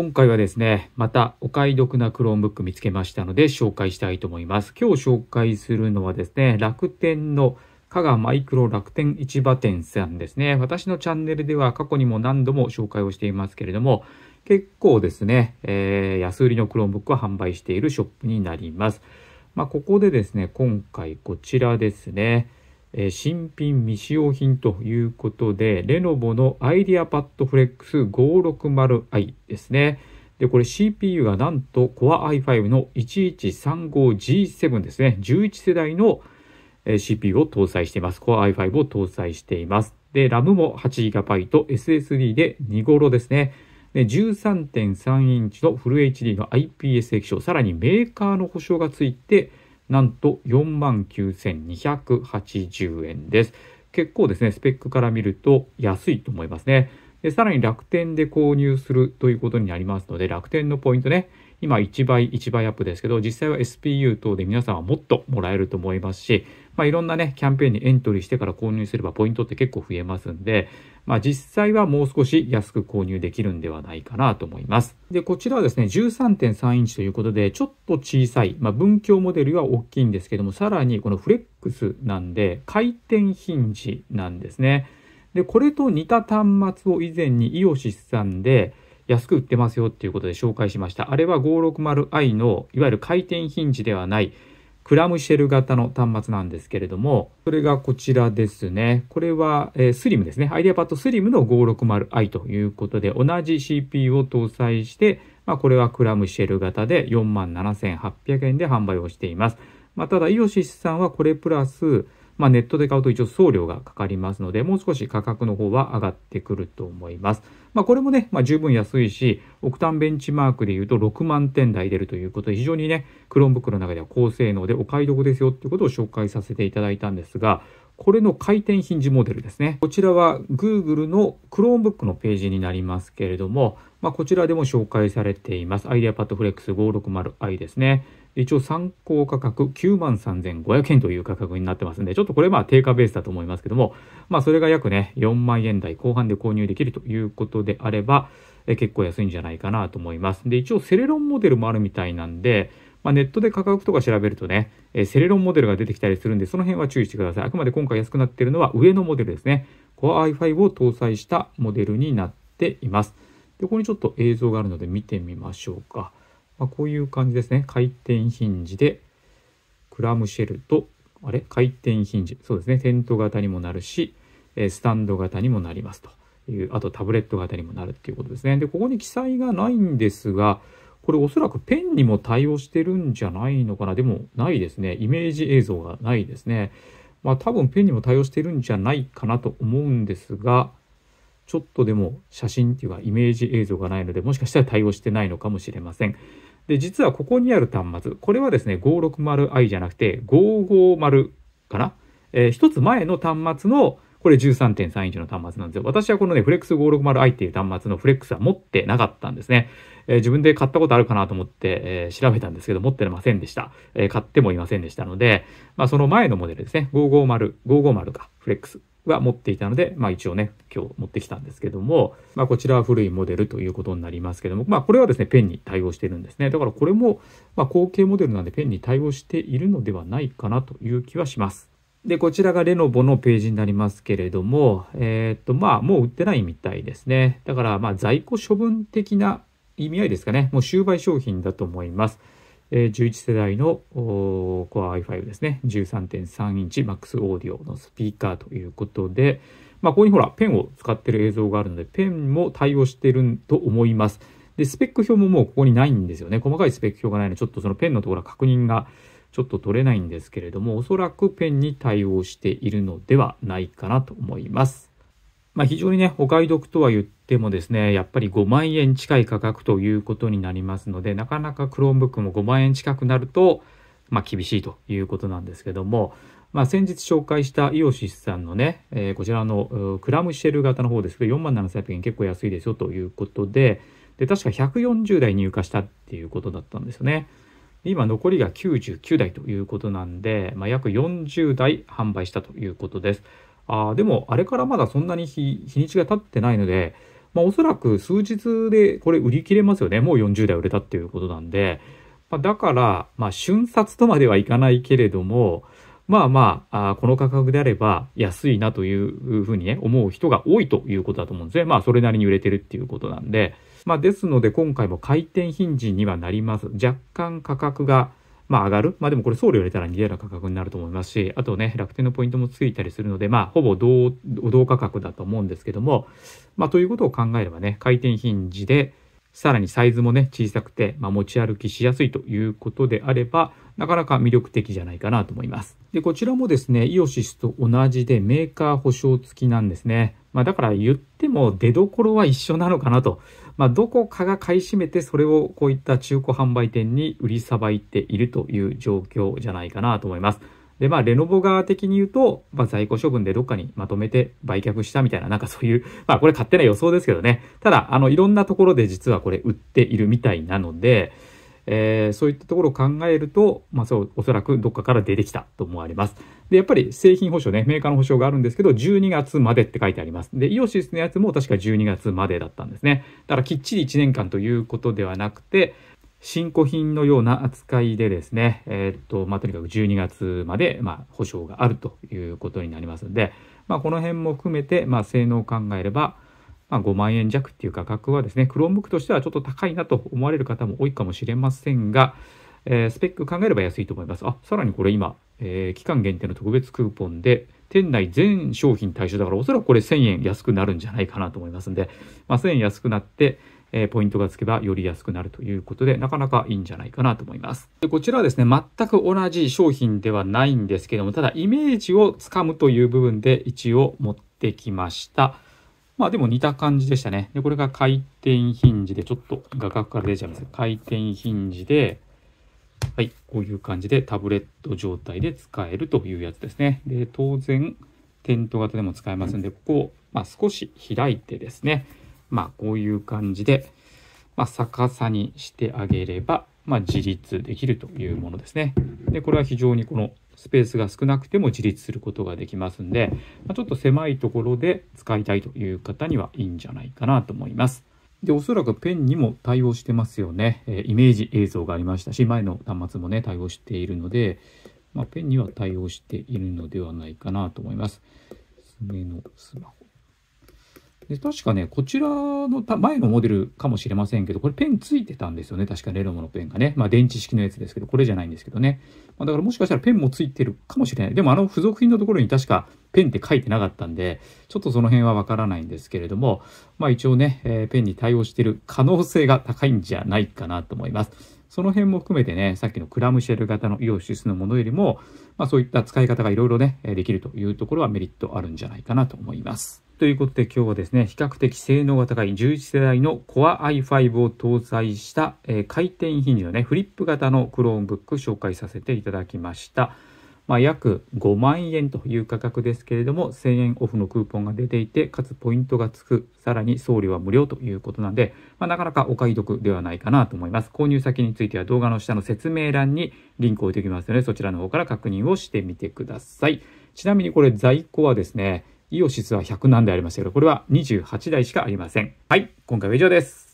今回はですね、またお買い得な Chromebook 見つけましたので紹介したいと思います。今日紹介するのはですね、楽天の加賀マイクロ楽天市場店さんですね。私のチャンネルでは過去にも何度も紹介をしていますけれども、結構ですね、えー、安売りの Chromebook を販売しているショップになります。まあ、ここでですね、今回こちらですね、え新品未使用品ということで、レノボのアイディアパッドフレックス 560i ですね。で、これ CPU がなんと Core i5 の 1135G7 ですね。11世代の CPU を搭載しています。Core i5 を搭載しています。で、RAM も 8GB、SSD で2頃ですね。で13.3インチのフル HD の IPS 液晶、さらにメーカーの保証がついて、なんと4万9280円です。結構ですね、スペックから見ると安いと思いますね。でさらに楽天で購入するということになりますので、楽天のポイントね、今1倍1倍アップですけど、実際は SPU 等で皆さんはもっともらえると思いますし、まあ、いろんなね、キャンペーンにエントリーしてから購入すればポイントって結構増えますんで、まあ、実際はもう少し安く購入できるんではないかなと思います。で、こちらはですね、13.3インチということで、ちょっと小さい、まあ、文京モデルは大きいんですけども、さらにこのフレックスなんで、回転ヒンジなんですね。で、これと似た端末を以前にイオシスさんで、安く売ってますよっていうことで紹介しました。あれは 560i のいわゆる回転ヒンジではないクラムシェル型の端末なんですけれども、それがこちらですね。これは、えー、スリムですね。IdeaPad Slim の 560i ということで、同じ CPU を搭載して、まあ、これはクラムシェル型で47,800円で販売をしています。まあ、ただ、イオシスさんはこれプラス、まあ、ネットで買うと一応送料がかかりますので、もう少し価格の方は上がってくると思います。まあ、これもね、まあ、十分安いし、オクタンベンチマークで言うと6万点台出るということで、非常にね、クロームブックの中では高性能でお買い得ですよっていうことを紹介させていただいたんですが、これの回転ヒンジモデルですね。こちらは Google の Chromebook のページになりますけれども、まあ、こちらでも紹介されています。IdeaPad Flex 560i ですね。一応参考価格9万3500円という価格になってますんで、ちょっとこれまあ定価ベースだと思いますけども、まあそれが約ね、4万円台後半で購入できるということであれば、え結構安いんじゃないかなと思います。で、一応セレロンモデルもあるみたいなんで、まあ、ネットで価格とか調べるとね、えセレロンモデルが出てきたりするんで、その辺は注意してください。あくまで今回安くなっているのは上のモデルですね。Core i5 を搭載したモデルになっています。で、ここにちょっと映像があるので見てみましょうか。まあ、こういう感じですね。回転ヒンジで、クラムシェルと、あれ回転ヒンジ。そうですね。テント型にもなるし、えスタンド型にもなりますという、あとタブレット型にもなるっていうことですね。で、ここに記載がないんですが、これおそらくペンにも対応してるんじゃないのかな。でもないですね。イメージ映像がないですね。まあ多分ペンにも対応してるんじゃないかなと思うんですが、ちょっとでも写真っていうかイメージ映像がないので、もしかしたら対応してないのかもしれません。で、実はここにある端末、これはですね、560i じゃなくて、550かな。えー、一つ前の端末の、これ13.3インチの端末なんですよ。私はこのね、フレックス5 6 0 i っていう端末のフレックスは持ってなかったんですね。えー、自分で買ったことあるかなと思って、えー、調べたんですけど、持ってませんでした。えー、買ってもいませんでしたので、まあ、その前のモデルですね。550、550か、フレックスは持っていたので、まあ一応ね、今日持ってきたんですけども、まあこちらは古いモデルということになりますけども、まあこれはですね、ペンに対応しているんですね。だからこれも、まあ後継モデルなんでペンに対応しているのではないかなという気はします。で、こちらがレノボのページになりますけれども、えー、っと、まあもう売ってないみたいですね。だからまあ在庫処分的な意味合いですかね。もう終売商品だと思います。11世代の Core i5 ですね。13.3インチ MAX オーディオのスピーカーということで、まあ、ここにほら、ペンを使ってる映像があるので、ペンも対応してると思います。で、スペック表ももうここにないんですよね。細かいスペック表がないので、ちょっとそのペンのところは確認がちょっと取れないんですけれども、おそらくペンに対応しているのではないかなと思います。まあ、非常にね、お買い得とは言ってでもですね、やっぱり5万円近い価格ということになりますので、なかなか Chromebook も5万円近くなると、まあ、厳しいということなんですけども、まあ、先日紹介したイオシスさんのね、えー、こちらのクラムシェル型の方ですけど、4万7千円結構安いですよということで、で、確か140台入荷したっていうことだったんですよね。今残りが99台ということなんで、まあ、約40台販売したということです。あでも、あれからまだそんなに日にちが経ってないので、まあ、おそらく数日でこれ売り切れますよね。もう40台売れたっていうことなんで、まあ、だから、まあ、瞬殺とまではいかないけれども、まあまあ、あこの価格であれば安いなというふうにね、思う人が多いということだと思うんですね。まあ、それなりに売れてるっていうことなんで、まあ、ですので今回も回転ヒンジにはなります。若干価格がまあ、上がる。まあ、でもこれ送料入れたら似たよな価格になると思いますし、あとね、楽天のポイントもついたりするので、まあ、ほぼ同、同価格だと思うんですけども、まあ、ということを考えればね、回転ヒンジで、さらにサイズもね、小さくて、まあ、持ち歩きしやすいということであれば、なかなか魅力的じゃないかなと思います。で、こちらもですね、イオシスと同じでメーカー保証付きなんですね。まあ、だから言っても出どころは一緒なのかなと。まあ、どこかが買い占めてそれをこういった中古販売店に売りさばいているという状況じゃないかなと思います。で、まあ、レノボ側的に言うと、まあ、在庫処分でどっかにまとめて売却したみたいな、なんかそういう、まあ、これ勝手な予想ですけどね。ただ、あの、いろんなところで実はこれ売っているみたいなので、えー、そういったところを考えると、まあ、そう、おそらくどっかから出てきたと思われます。で、やっぱり製品保証ね、メーカーの保証があるんですけど、12月までって書いてあります。で、イオシスのやつも確か12月までだったんですね。だからきっちり1年間ということではなくて、新古品のような扱いでですね、えー、っと、まあ、とにかく12月まで、まあ、保証があるということになりますので、まあ、この辺も含めて、まあ、性能を考えれば、まあ、5万円弱っていう価格はですね、Chromebook としてはちょっと高いなと思われる方も多いかもしれませんが、えー、スペック考えれば安いと思います。あ、さらにこれ今、えー、期間限定の特別クーポンで、店内全商品対象だから、おそらくこれ1000円安くなるんじゃないかなと思いますんで、まあ、1000円安くなって、えー、ポイントがつけばより安くなるということで、なかなかいいんじゃないかなと思います。でこちらはですね、全く同じ商品ではないんですけども、ただイメージをつかむという部分で一応持ってきました。まあでも似た感じでしたね。でこれが回転ヒンジで、ちょっと画角から出ちゃいます。回転ヒンジで、はい、こういう感じでタブレット状態で使えるというやつですね。で、当然、テント型でも使えますんで、ここを、まあ、少し開いてですね、まあ、こういう感じで、まあ、逆さにしてあげれば、ま自立できるというものですね。で、これは非常にこのスペースが少なくても自立することができますんで、まちょっと狭いところで使いたいという方にはいいんじゃないかなと思います。で、おそらくペンにも対応してますよね。えイメージ映像がありましたし、前の端末もね、対応しているので、まあ、ペンには対応しているのではないかなと思います。爪のスマホ。で確かね、こちらの前のモデルかもしれませんけど、これペンついてたんですよね。確かレロモのペンがね。まあ電池式のやつですけど、これじゃないんですけどね。まあ、だからもしかしたらペンもついてるかもしれない。でもあの付属品のところに確かペンって書いてなかったんで、ちょっとその辺はわからないんですけれども、まあ一応ね、えー、ペンに対応してる可能性が高いんじゃないかなと思います。その辺も含めてね、さっきのクラムシェル型のイオシスのものよりも、まあそういった使い方がいろいろね、できるというところはメリットあるんじゃないかなと思います。ということで今日はですね、比較的性能が高い11世代の Core i5 を搭載した、えー、回転ヒンジのね、フリップ型の Chromebook 紹介させていただきました。まあ、約5万円という価格ですけれども、1000円オフのクーポンが出ていて、かつポイントがつく、さらに送料は無料ということなんで、まあ、なかなかお買い得ではないかなと思います。購入先については動画の下の説明欄にリンクを置いておきますので、そちらの方から確認をしてみてください。ちなみにこれ在庫はですね、イオシスは100何台ありましたけど、これは28台しかありません。はい、今回は以上です。